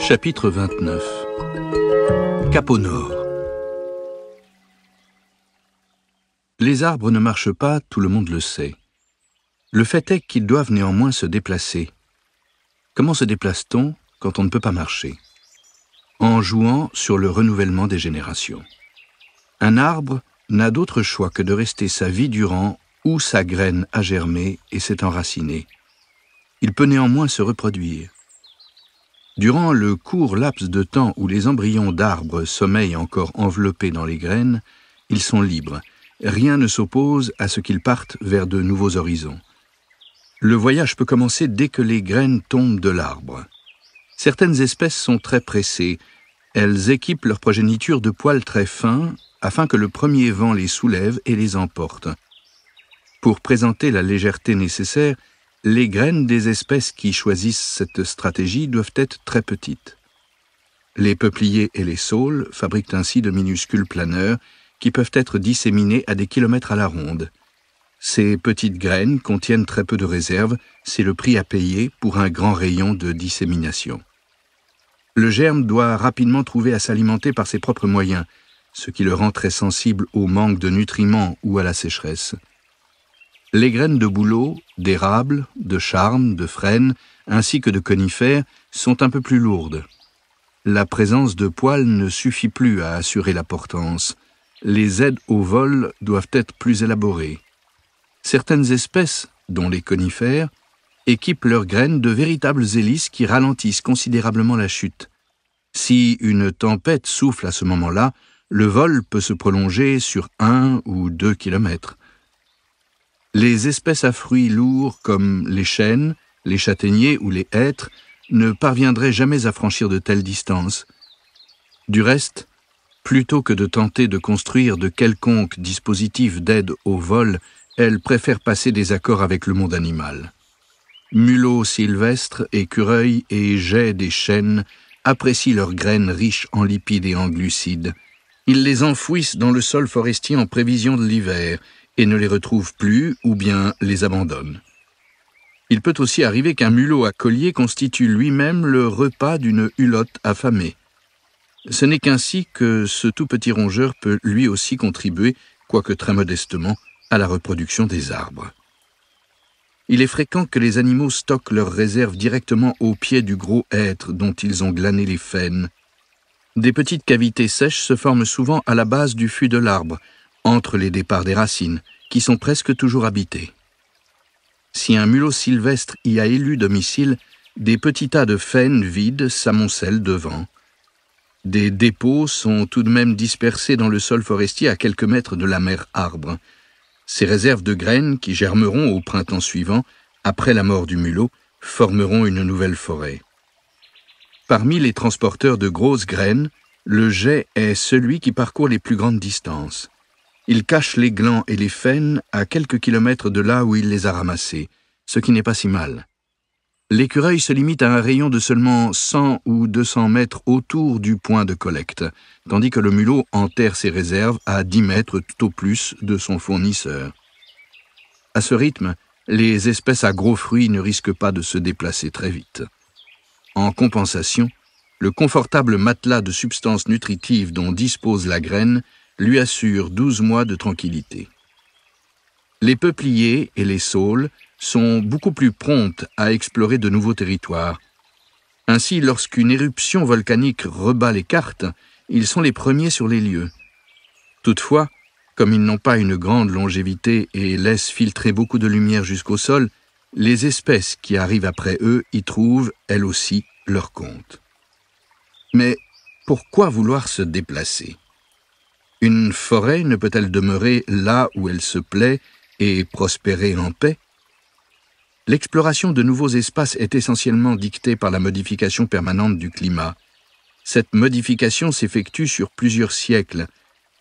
Chapitre 29 Cap au Nord Les arbres ne marchent pas, tout le monde le sait. Le fait est qu'ils doivent néanmoins se déplacer. Comment se déplace-t-on quand on ne peut pas marcher En jouant sur le renouvellement des générations. Un arbre n'a d'autre choix que de rester sa vie durant où sa graine a germé et s'est enracinée. Il peut néanmoins se reproduire. Durant le court laps de temps où les embryons d'arbres sommeillent encore enveloppés dans les graines, ils sont libres. Rien ne s'oppose à ce qu'ils partent vers de nouveaux horizons. Le voyage peut commencer dès que les graines tombent de l'arbre. Certaines espèces sont très pressées. Elles équipent leur progéniture de poils très fins afin que le premier vent les soulève et les emporte. Pour présenter la légèreté nécessaire, les graines des espèces qui choisissent cette stratégie doivent être très petites. Les peupliers et les saules fabriquent ainsi de minuscules planeurs qui peuvent être disséminés à des kilomètres à la ronde. Ces petites graines contiennent très peu de réserves, c'est le prix à payer pour un grand rayon de dissémination. Le germe doit rapidement trouver à s'alimenter par ses propres moyens, ce qui le rend très sensible au manque de nutriments ou à la sécheresse les graines de bouleau, d'érable, de charme, de frêne, ainsi que de conifères, sont un peu plus lourdes. La présence de poils ne suffit plus à assurer la portance. Les aides au vol doivent être plus élaborées. Certaines espèces, dont les conifères, équipent leurs graines de véritables hélices qui ralentissent considérablement la chute. Si une tempête souffle à ce moment-là, le vol peut se prolonger sur un ou deux kilomètres les espèces à fruits lourds comme les chênes, les châtaigniers ou les hêtres ne parviendraient jamais à franchir de telles distances. Du reste, plutôt que de tenter de construire de quelconques dispositifs d'aide au vol, elles préfèrent passer des accords avec le monde animal. Mulots sylvestres, écureuils et jets des chênes apprécient leurs graines riches en lipides et en glucides. Ils les enfouissent dans le sol forestier en prévision de l'hiver et ne les retrouve plus ou bien les abandonne. Il peut aussi arriver qu'un mulot à collier constitue lui-même le repas d'une hulotte affamée. Ce n'est qu'ainsi que ce tout petit rongeur peut lui aussi contribuer, quoique très modestement, à la reproduction des arbres. Il est fréquent que les animaux stockent leurs réserves directement au pied du gros hêtre dont ils ont glané les faines. Des petites cavités sèches se forment souvent à la base du fût de l'arbre, entre les départs des racines, qui sont presque toujours habitées. Si un mulot sylvestre y a élu domicile, des petits tas de faines vides s'amoncellent devant. Des dépôts sont tout de même dispersés dans le sol forestier à quelques mètres de la mer arbre. Ces réserves de graines qui germeront au printemps suivant, après la mort du mulot, formeront une nouvelle forêt. Parmi les transporteurs de grosses graines, le jet est celui qui parcourt les plus grandes distances. Il cache les glands et les faines à quelques kilomètres de là où il les a ramassés, ce qui n'est pas si mal. L'écureuil se limite à un rayon de seulement 100 ou 200 mètres autour du point de collecte, tandis que le mulot enterre ses réserves à 10 mètres tout au plus de son fournisseur. À ce rythme, les espèces à gros fruits ne risquent pas de se déplacer très vite. En compensation, le confortable matelas de substances nutritives dont dispose la graine lui assure douze mois de tranquillité. Les peupliers et les saules sont beaucoup plus promptes à explorer de nouveaux territoires. Ainsi, lorsqu'une éruption volcanique rebat les cartes, ils sont les premiers sur les lieux. Toutefois, comme ils n'ont pas une grande longévité et laissent filtrer beaucoup de lumière jusqu'au sol, les espèces qui arrivent après eux y trouvent, elles aussi, leur compte. Mais pourquoi vouloir se déplacer une forêt ne peut-elle demeurer là où elle se plaît et prospérer en paix L'exploration de nouveaux espaces est essentiellement dictée par la modification permanente du climat. Cette modification s'effectue sur plusieurs siècles.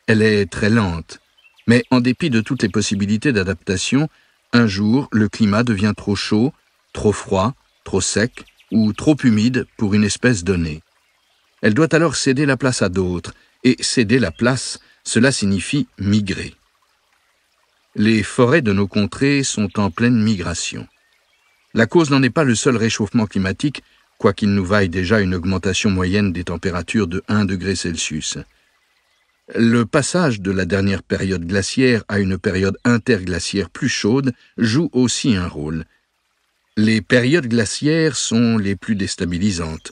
Elle est très lente. Mais en dépit de toutes les possibilités d'adaptation, un jour, le climat devient trop chaud, trop froid, trop sec ou trop humide pour une espèce donnée. Elle doit alors céder la place à d'autres, et céder la place cela signifie migrer. Les forêts de nos contrées sont en pleine migration. La cause n'en est pas le seul réchauffement climatique, quoiqu'il nous vaille déjà une augmentation moyenne des températures de 1 degré Celsius. Le passage de la dernière période glaciaire à une période interglaciaire plus chaude joue aussi un rôle. Les périodes glaciaires sont les plus déstabilisantes.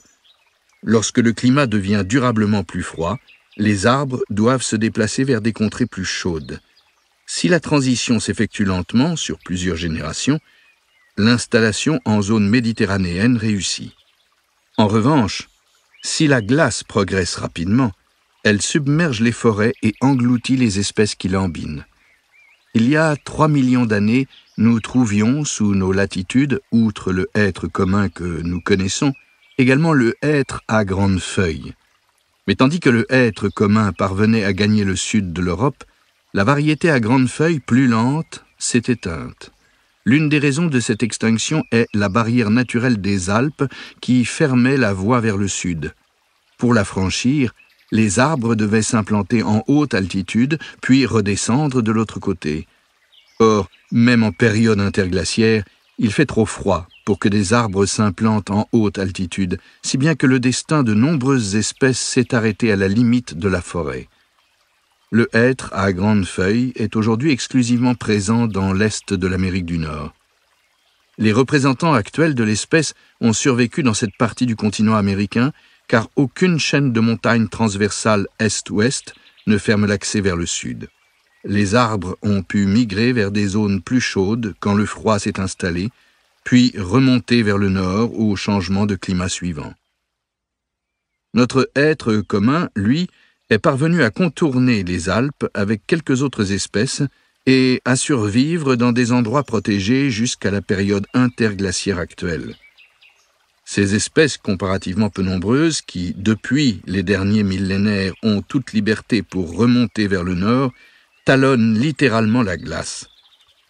Lorsque le climat devient durablement plus froid, les arbres doivent se déplacer vers des contrées plus chaudes. Si la transition s'effectue lentement sur plusieurs générations, l'installation en zone méditerranéenne réussit. En revanche, si la glace progresse rapidement, elle submerge les forêts et engloutit les espèces qui l'ambinent. Il y a 3 millions d'années, nous trouvions sous nos latitudes, outre le hêtre commun que nous connaissons, également le hêtre à grandes feuilles. Mais tandis que le hêtre commun parvenait à gagner le sud de l'Europe, la variété à grandes feuilles plus lente s'est éteinte. L'une des raisons de cette extinction est la barrière naturelle des Alpes qui fermait la voie vers le sud. Pour la franchir, les arbres devaient s'implanter en haute altitude, puis redescendre de l'autre côté. Or, même en période interglaciaire, il fait trop froid pour que des arbres s'implantent en haute altitude, si bien que le destin de nombreuses espèces s'est arrêté à la limite de la forêt. Le hêtre à grandes feuilles est aujourd'hui exclusivement présent dans l'est de l'Amérique du Nord. Les représentants actuels de l'espèce ont survécu dans cette partie du continent américain car aucune chaîne de montagnes transversale est-ouest ne ferme l'accès vers le sud. Les arbres ont pu migrer vers des zones plus chaudes quand le froid s'est installé, puis remonter vers le nord au changement de climat suivant. Notre être commun, lui, est parvenu à contourner les Alpes avec quelques autres espèces et à survivre dans des endroits protégés jusqu'à la période interglaciaire actuelle. Ces espèces comparativement peu nombreuses qui, depuis les derniers millénaires, ont toute liberté pour remonter vers le nord, talonnent littéralement la glace.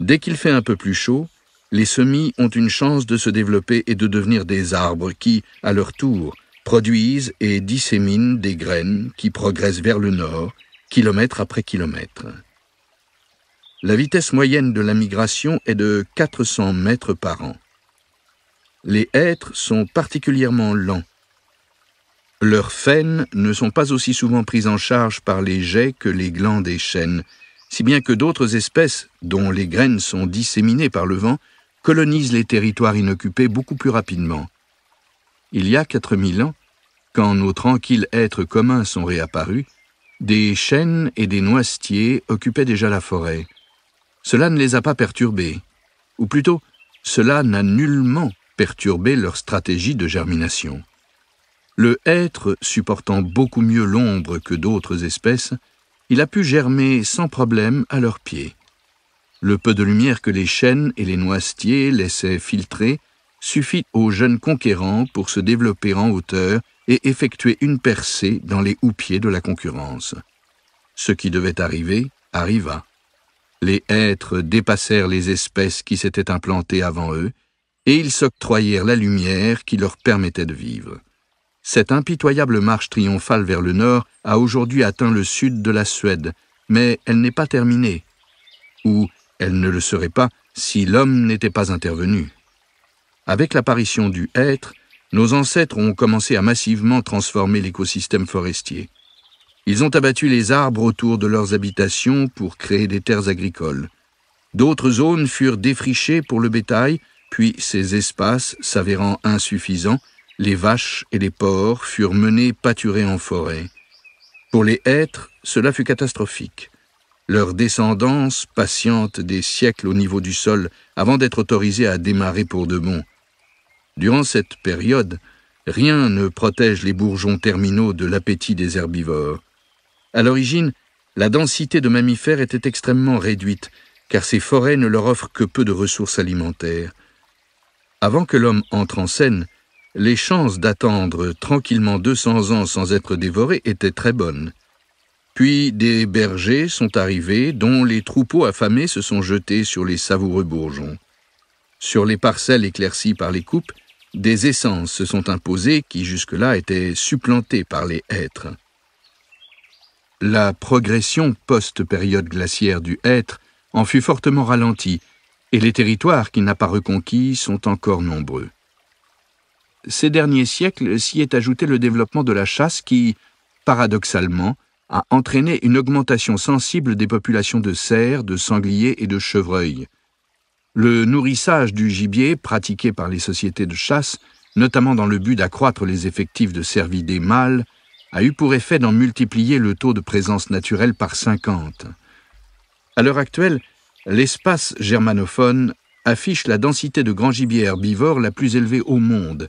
Dès qu'il fait un peu plus chaud, les semis ont une chance de se développer et de devenir des arbres qui, à leur tour, produisent et disséminent des graines qui progressent vers le nord, kilomètre après kilomètre. La vitesse moyenne de la migration est de 400 mètres par an. Les hêtres sont particulièrement lents. Leurs faines ne sont pas aussi souvent prises en charge par les jets que les glands des chênes, si bien que d'autres espèces, dont les graines sont disséminées par le vent, colonisent les territoires inoccupés beaucoup plus rapidement. Il y a 4000 ans, quand nos tranquilles êtres communs sont réapparus, des chênes et des noisetiers occupaient déjà la forêt. Cela ne les a pas perturbés, ou plutôt, cela n'a nullement perturbé leur stratégie de germination. Le être, supportant beaucoup mieux l'ombre que d'autres espèces, il a pu germer sans problème à leurs pieds. Le peu de lumière que les chênes et les noisetiers laissaient filtrer suffit aux jeunes conquérants pour se développer en hauteur et effectuer une percée dans les houppiers de la concurrence. Ce qui devait arriver arriva. Les êtres dépassèrent les espèces qui s'étaient implantées avant eux, et ils s'octroyèrent la lumière qui leur permettait de vivre. Cette impitoyable marche triomphale vers le nord a aujourd'hui atteint le sud de la Suède, mais elle n'est pas terminée. Ou elle ne le serait pas si l'homme n'était pas intervenu. Avec l'apparition du hêtre, nos ancêtres ont commencé à massivement transformer l'écosystème forestier. Ils ont abattu les arbres autour de leurs habitations pour créer des terres agricoles. D'autres zones furent défrichées pour le bétail, puis ces espaces s'avérant insuffisants, les vaches et les porcs furent menés pâturer en forêt. Pour les hêtres, cela fut catastrophique. Leur descendance patiente des siècles au niveau du sol avant d'être autorisée à démarrer pour de bon. Durant cette période, rien ne protège les bourgeons terminaux de l'appétit des herbivores. À l'origine, la densité de mammifères était extrêmement réduite, car ces forêts ne leur offrent que peu de ressources alimentaires. Avant que l'homme entre en scène, les chances d'attendre tranquillement 200 ans sans être dévoré étaient très bonnes. Puis des bergers sont arrivés, dont les troupeaux affamés se sont jetés sur les savoureux bourgeons. Sur les parcelles éclaircies par les coupes, des essences se sont imposées qui jusque-là étaient supplantées par les hêtres. La progression post-période glaciaire du hêtre en fut fortement ralentie, et les territoires qu'il n'a pas reconquis sont encore nombreux. Ces derniers siècles s'y est ajouté le développement de la chasse qui, paradoxalement, a entraîné une augmentation sensible des populations de cerfs, de sangliers et de chevreuils. Le nourrissage du gibier pratiqué par les sociétés de chasse, notamment dans le but d'accroître les effectifs de des mâles, a eu pour effet d'en multiplier le taux de présence naturelle par 50. À l'heure actuelle, l'espace germanophone affiche la densité de grands gibiers herbivores la plus élevée au monde.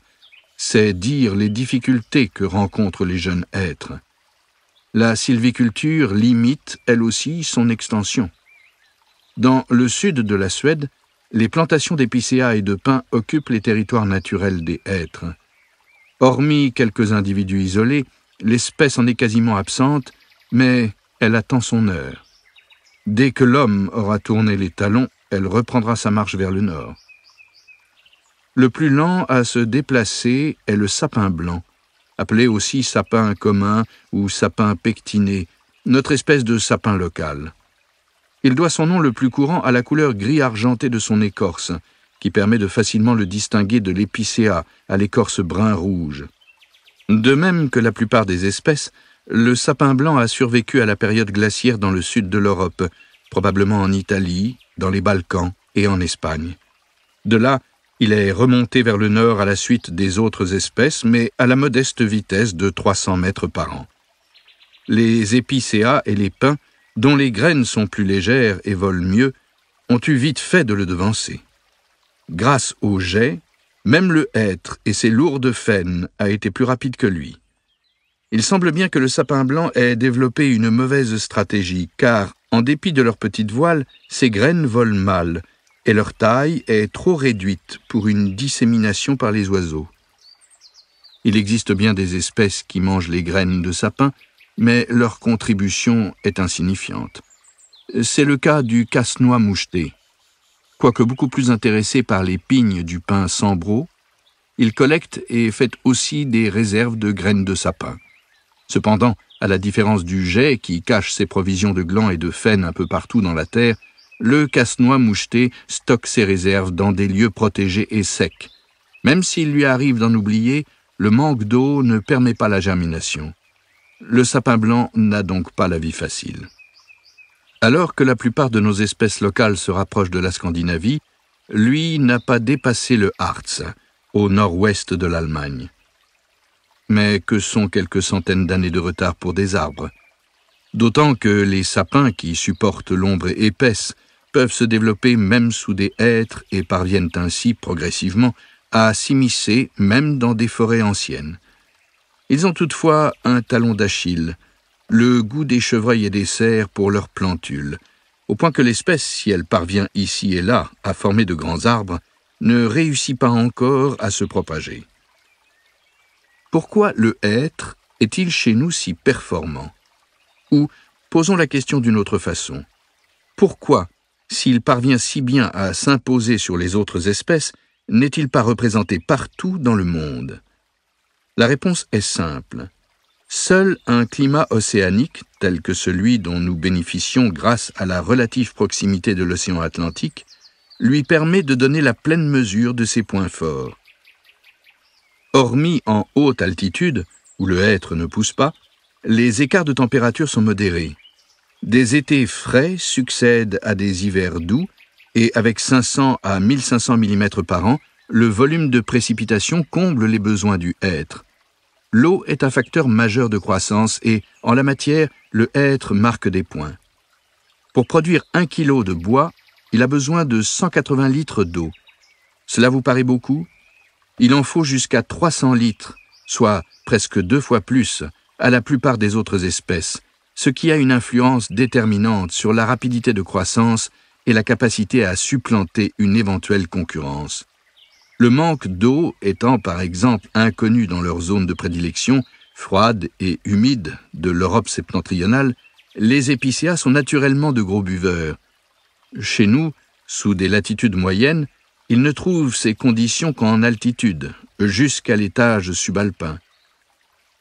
C'est dire les difficultés que rencontrent les jeunes êtres la sylviculture limite, elle aussi, son extension. Dans le sud de la Suède, les plantations d'épicéas et de pins occupent les territoires naturels des hêtres. Hormis quelques individus isolés, l'espèce en est quasiment absente, mais elle attend son heure. Dès que l'homme aura tourné les talons, elle reprendra sa marche vers le nord. Le plus lent à se déplacer est le sapin blanc, appelé aussi sapin commun ou sapin pectiné, notre espèce de sapin local. Il doit son nom le plus courant à la couleur gris-argentée de son écorce, qui permet de facilement le distinguer de l'épicéa à l'écorce brun-rouge. De même que la plupart des espèces, le sapin blanc a survécu à la période glaciaire dans le sud de l'Europe, probablement en Italie, dans les Balkans et en Espagne. De là, il est remonté vers le nord à la suite des autres espèces, mais à la modeste vitesse de 300 mètres par an. Les épicéas et les pins, dont les graines sont plus légères et volent mieux, ont eu vite fait de le devancer. Grâce au jet, même le hêtre et ses lourdes faines a été plus rapide que lui. Il semble bien que le sapin blanc ait développé une mauvaise stratégie, car, en dépit de leurs petites voiles, ses graines volent mal, et leur taille est trop réduite pour une dissémination par les oiseaux. Il existe bien des espèces qui mangent les graines de sapin, mais leur contribution est insignifiante. C'est le cas du casse-noix moucheté. Quoique beaucoup plus intéressé par les pignes du pin sambro, il collecte et fait aussi des réserves de graines de sapin. Cependant, à la différence du jet qui cache ses provisions de glands et de faines un peu partout dans la terre, le casse-noix moucheté stocke ses réserves dans des lieux protégés et secs. Même s'il lui arrive d'en oublier, le manque d'eau ne permet pas la germination. Le sapin blanc n'a donc pas la vie facile. Alors que la plupart de nos espèces locales se rapprochent de la Scandinavie, lui n'a pas dépassé le Harz, au nord-ouest de l'Allemagne. Mais que sont quelques centaines d'années de retard pour des arbres D'autant que les sapins qui supportent l'ombre épaisse peuvent se développer même sous des hêtres et parviennent ainsi progressivement à s'immiscer même dans des forêts anciennes. Ils ont toutefois un talon d'Achille, le goût des chevreuils et des cerfs pour leurs plantules, au point que l'espèce, si elle parvient ici et là à former de grands arbres, ne réussit pas encore à se propager. Pourquoi le hêtre est-il chez nous si performant Ou, posons la question d'une autre façon, pourquoi s'il parvient si bien à s'imposer sur les autres espèces, n'est-il pas représenté partout dans le monde La réponse est simple. Seul un climat océanique, tel que celui dont nous bénéficions grâce à la relative proximité de l'océan Atlantique, lui permet de donner la pleine mesure de ses points forts. Hormis en haute altitude, où le hêtre ne pousse pas, les écarts de température sont modérés. Des étés frais succèdent à des hivers doux, et avec 500 à 1500 mm par an, le volume de précipitation comble les besoins du hêtre. L'eau est un facteur majeur de croissance et, en la matière, le hêtre marque des points. Pour produire un kilo de bois, il a besoin de 180 litres d'eau. Cela vous paraît beaucoup Il en faut jusqu'à 300 litres, soit presque deux fois plus, à la plupart des autres espèces, ce qui a une influence déterminante sur la rapidité de croissance et la capacité à supplanter une éventuelle concurrence. Le manque d'eau étant par exemple inconnu dans leur zone de prédilection, froide et humide, de l'Europe septentrionale, les épicéas sont naturellement de gros buveurs. Chez nous, sous des latitudes moyennes, ils ne trouvent ces conditions qu'en altitude, jusqu'à l'étage subalpin.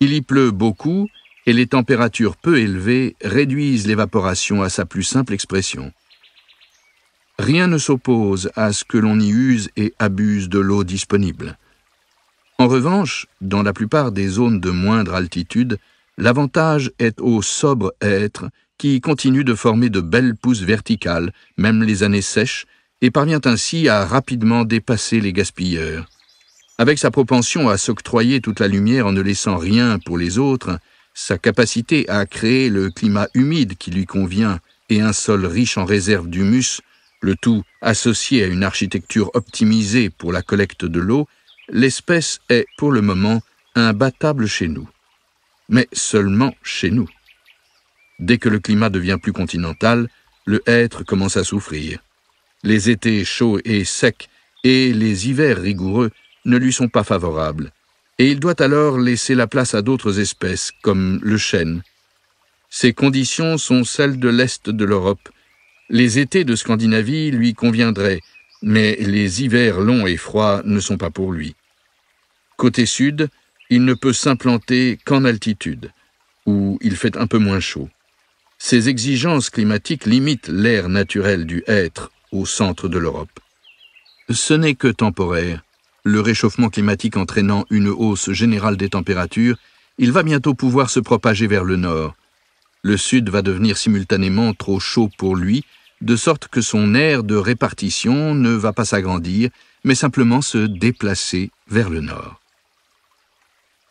Il y pleut beaucoup et les températures peu élevées réduisent l'évaporation à sa plus simple expression. Rien ne s'oppose à ce que l'on y use et abuse de l'eau disponible. En revanche, dans la plupart des zones de moindre altitude, l'avantage est au sobre être qui continue de former de belles pousses verticales, même les années sèches, et parvient ainsi à rapidement dépasser les gaspilleurs. Avec sa propension à s'octroyer toute la lumière en ne laissant rien pour les autres, sa capacité à créer le climat humide qui lui convient et un sol riche en réserves d'humus, le tout associé à une architecture optimisée pour la collecte de l'eau, l'espèce est, pour le moment, imbattable chez nous. Mais seulement chez nous. Dès que le climat devient plus continental, le hêtre commence à souffrir. Les étés chauds et secs et les hivers rigoureux ne lui sont pas favorables et il doit alors laisser la place à d'autres espèces, comme le chêne. Ses conditions sont celles de l'Est de l'Europe. Les étés de Scandinavie lui conviendraient, mais les hivers longs et froids ne sont pas pour lui. Côté sud, il ne peut s'implanter qu'en altitude, où il fait un peu moins chaud. Ses exigences climatiques limitent l'air naturel du hêtre au centre de l'Europe. Ce n'est que temporaire le réchauffement climatique entraînant une hausse générale des températures, il va bientôt pouvoir se propager vers le nord. Le sud va devenir simultanément trop chaud pour lui, de sorte que son aire de répartition ne va pas s'agrandir, mais simplement se déplacer vers le nord.